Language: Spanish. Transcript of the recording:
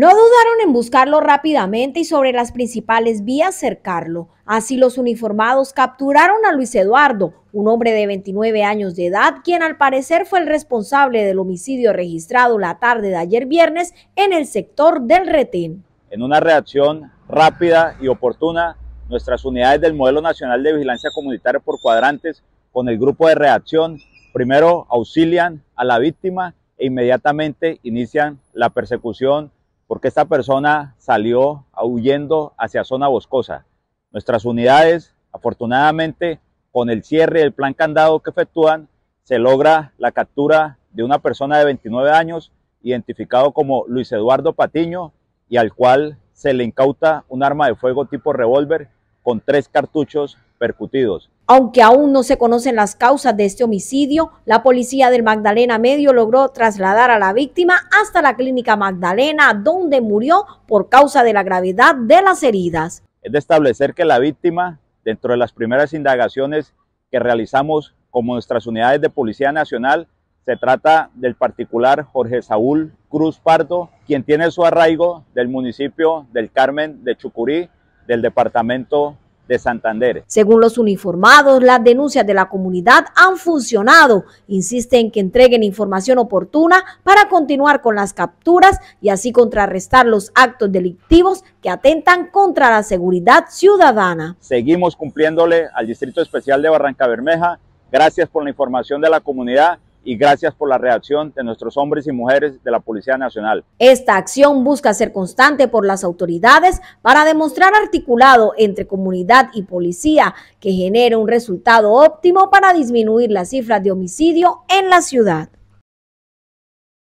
No dudaron en buscarlo rápidamente y sobre las principales vías cercarlo. Así los uniformados capturaron a Luis Eduardo, un hombre de 29 años de edad, quien al parecer fue el responsable del homicidio registrado la tarde de ayer viernes en el sector del retén. En una reacción rápida y oportuna, nuestras unidades del Modelo Nacional de Vigilancia Comunitaria por Cuadrantes con el grupo de reacción primero auxilian a la víctima e inmediatamente inician la persecución porque esta persona salió huyendo hacia zona boscosa. Nuestras unidades, afortunadamente, con el cierre del plan candado que efectúan, se logra la captura de una persona de 29 años, identificado como Luis Eduardo Patiño, y al cual se le incauta un arma de fuego tipo revólver con tres cartuchos percutidos. Aunque aún no se conocen las causas de este homicidio, la policía del Magdalena Medio logró trasladar a la víctima hasta la clínica Magdalena, donde murió por causa de la gravedad de las heridas. Es de establecer que la víctima, dentro de las primeras indagaciones que realizamos como nuestras unidades de Policía Nacional, se trata del particular Jorge Saúl Cruz Pardo, quien tiene su arraigo del municipio del Carmen de Chucurí, del departamento de Santander. Según los uniformados, las denuncias de la comunidad han funcionado. Insisten que entreguen información oportuna para continuar con las capturas y así contrarrestar los actos delictivos que atentan contra la seguridad ciudadana. Seguimos cumpliéndole al Distrito Especial de Barranca Bermeja. Gracias por la información de la comunidad y gracias por la reacción de nuestros hombres y mujeres de la Policía Nacional. Esta acción busca ser constante por las autoridades para demostrar articulado entre comunidad y policía que genere un resultado óptimo para disminuir las cifras de homicidio en la ciudad.